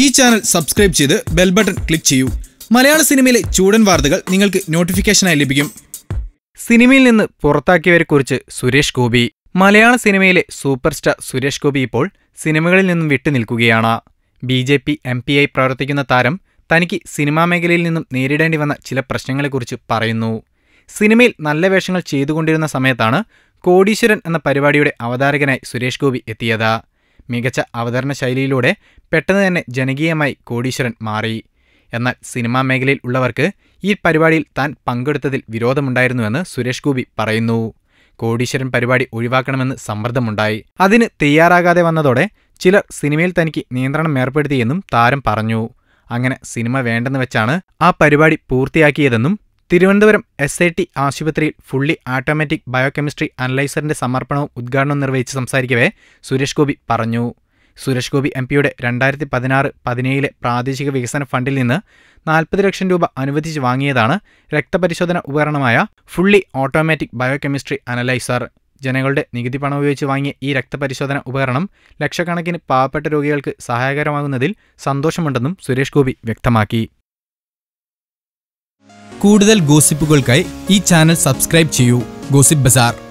ഈ channel subscribe ചെയ്ത് bell button click ചെയ്യൂ മലയാള സിനിമയിലെ ചൂടൻ വാർത്തകൾ നിങ്ങൾക്ക് നോട്ടിഫിക്കേഷനായി ലഭിക്കും സിനിമയിൽ നിന്ന് കുറിച്ച് സുരേഷ് ഗോപി മലയാള സിനിമയിലെ സൂപ്പർ സ്റ്റാർ സുരേഷ് ഗോപി ഇപ്പോൾ സിനിമകളിൽ നിന്നും വിട്ടുനിൽക്കുകയാണ് B J P M P ആയി പ്രവർത്തിക്കുന്ന താരം തനിക്ക് സിനിമാ മേഖലയിൽ നിന്നും നേരിടേണ്ടി വന്ന ചില പ്രശ്നങ്ങളെക്കുറിച്ച് പറയുന്നു സിനിമയിൽ നല്ല വേഷങ്ങൾ ചെയ്തുകൊണ്ടിരുന്ന സമയത്താണ് കോടീശ്വരൻ എന്ന പരിപാടിയുടെ അവതാരകനായി സുരേഷ് ഗോപി എത്തിയത് മികച്ച അവതരണ ശൈലിയിലൂടെ പെട്ടെന്ന് തന്നെ ജനകീയമായി കോടീശ്വരൻ മാറി എന്നാൽ സിനിമാ മേഖലയിൽ ഉള്ളവർക്ക് ഈ പരിപാടിയിൽ താൻ പങ്കെടുത്തതിൽ വിരോധമുണ്ടായിരുന്നുവെന്ന് സുരേഷ് ഗോപി പറയുന്നു കോടീശ്വരൻ പരിപാടി ഒഴിവാക്കണമെന്ന് സമ്മർദ്ദമുണ്ടായി അതിന് തയ്യാറാകാതെ വന്നതോടെ ചിലർ സിനിമയിൽ തനിക്ക് നിയന്ത്രണം ഏർപ്പെടുത്തിയെന്നും താരം പറഞ്ഞു അങ്ങനെ സിനിമ വേണ്ടെന്ന് വെച്ചാണ് ആ പരിപാടി പൂർത്തിയാക്കിയതെന്നും തിരുവനന്തപുരം എസ് ഐ ടി ആശുപത്രിയിൽ ഫുള്ളി ആട്ടോമാറ്റിക് ബയോകെമിസ്ട്രി അനലൈസറിന്റെ സമർപ്പണവും ഉദ്ഘാടനവും നിർവഹിച്ച് സംസാരിക്കവേ സുരേഷ് ഗോപി പറഞ്ഞു സുരേഷ് ഗോപി എം പിയുടെ രണ്ടായിരത്തി പതിനാറ് പതിനേഴിലെ പ്രാദേശിക വികസന ഫണ്ടിൽ നിന്ന് നാൽപ്പത് ലക്ഷം രൂപ അനുവദിച്ച് വാങ്ങിയതാണ് രക്തപരിശോധന ഉപകരണമായ ഫുള്ളി ഓട്ടോമാറ്റിക് ബയോകെമിസ്ട്രി അനലൈസർ ജനങ്ങളുടെ നികുതി പണം ഉപയോഗിച്ച് വാങ്ങിയ ഈ രക്തപരിശോധന ഉപകരണം ലക്ഷക്കണക്കിന് പാവപ്പെട്ട രോഗികൾക്ക് സഹായകരമാകുന്നതിൽ സന്തോഷമുണ്ടെന്നും സുരേഷ് ഗോപി വ്യക്തമാക്കി കൂടുതൽ ഗോസിപ്പുകൾക്കായി ഈ ചാനൽ സബ്സ്ക്രൈബ് ചെയ്യൂ ഗോസിപ്പ് ബസാർ